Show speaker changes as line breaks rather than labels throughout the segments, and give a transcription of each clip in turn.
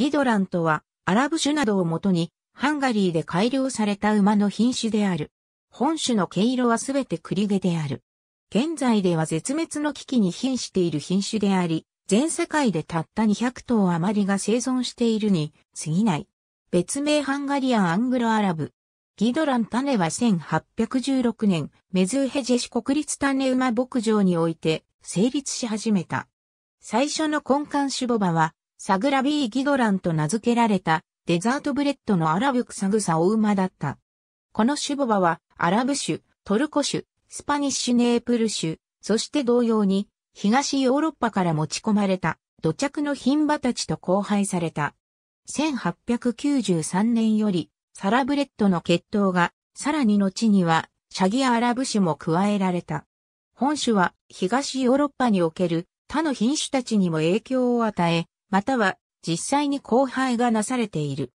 ギドランとは、アラブ種などをもとに、ハンガリーで改良された馬の品種である。本種の毛色はすべて栗毛である。現在では絶滅の危機に瀕している品種であり、全世界でたった200頭余りが生存しているに過ぎない。別名ハンガリアン・アングロ・アラブ。ギドラン種は1816年、メズーヘジェシ国立種馬牧場において成立し始めた。最初の根幹種母馬は、サグラビーギドランと名付けられたデザートブレッドのアラブクサグサオウマだった。このシュボバはアラブ種、トルコ種、スパニッシュネープル種、そして同様に東ヨーロッパから持ち込まれた土着の品馬たちと交配された。1893年よりサラブレッドの血統がさらに後にはシャギアアラブ種も加えられた。本種は東ヨーロッパにおける他の品種たちにも影響を与え、または実際に交配がなされている。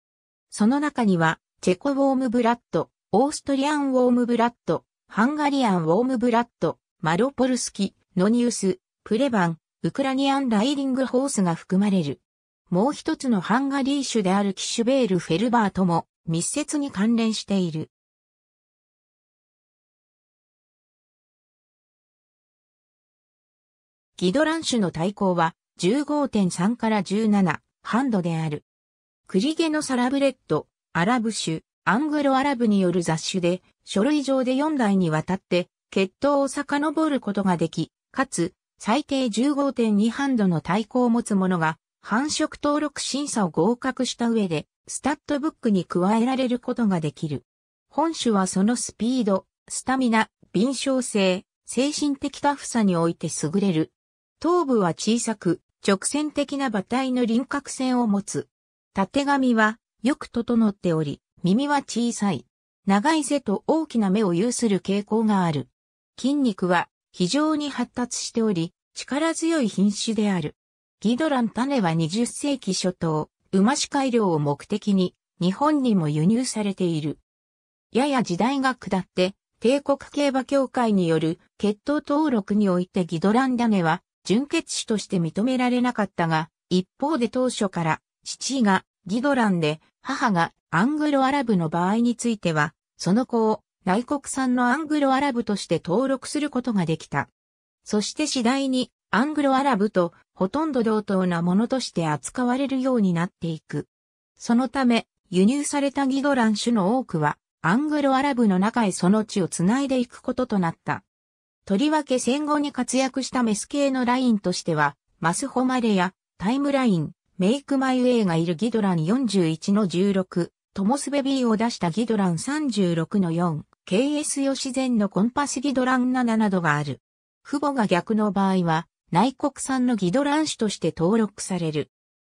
その中には、チェコウォームブラッド、オーストリアンウォームブラッド、ハンガリアンウォームブラッド、マロポルスキ、ノニウス、プレバン、ウクラニアンライディングホースが含まれる。もう一つのハンガリー種であるキシュベール・フェルバーとも密接に関連している。ギドラン種の対抗は15.3から17、ハンドである。クリゲのサラブレッド、アラブ種、アングロアラブによる雑種で、書類上で4代にわたって、血統を遡ることができ、かつ、最低15.2ハンドの対抗を持つ者が、繁殖登録審査を合格した上で、スタッドブックに加えられることができる。本種はそのスピード、スタミナ、敏捷性、精神的タフさにおいて優れる。頭部は小さく、直線的な馬体の輪郭線を持つ。縦髪はよく整っており、耳は小さい。長い背と大きな目を有する傾向がある。筋肉は非常に発達しており、力強い品種である。ギドラン種は20世紀初頭、馬種改良を目的に日本にも輸入されている。やや時代が下って、帝国競馬協会による血統登録においてギドラン種は準決種として認められなかったが、一方で当初から、父がギドランで、母がアングロアラブの場合については、その子を内国産のアングロアラブとして登録することができた。そして次第にアングロアラブとほとんど同等なものとして扱われるようになっていく。そのため、輸入されたギドラン種の多くは、アングロアラブの中へその地をつないでいくこととなった。とりわけ戦後に活躍したメス系のラインとしては、マスホマレやタイムライン、メイクマイウェイがいるギドラン41の16、トモスベビーを出したギドラン36の4、KS 吉前のコンパスギドラン7などがある。父母が逆の場合は、内国産のギドラン種として登録される。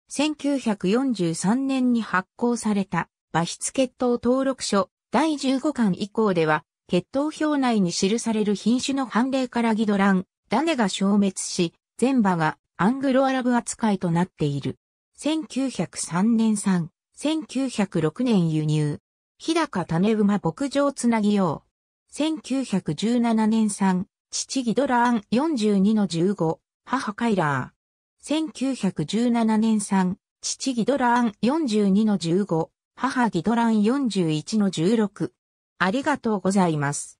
1943年に発行された、馬筆血統登録書第15巻以降では、血統表内に記される品種の判例からギドラン、ダネが消滅し、全場がアングロアラブ扱いとなっている。1903年産、1906年輸入。日高種馬牧場つなぎう。1917年産、父ギドラン42の15、母カイラー。1917年産、父ギドラン42の15、母ギドラン41の16、ありがとうございます。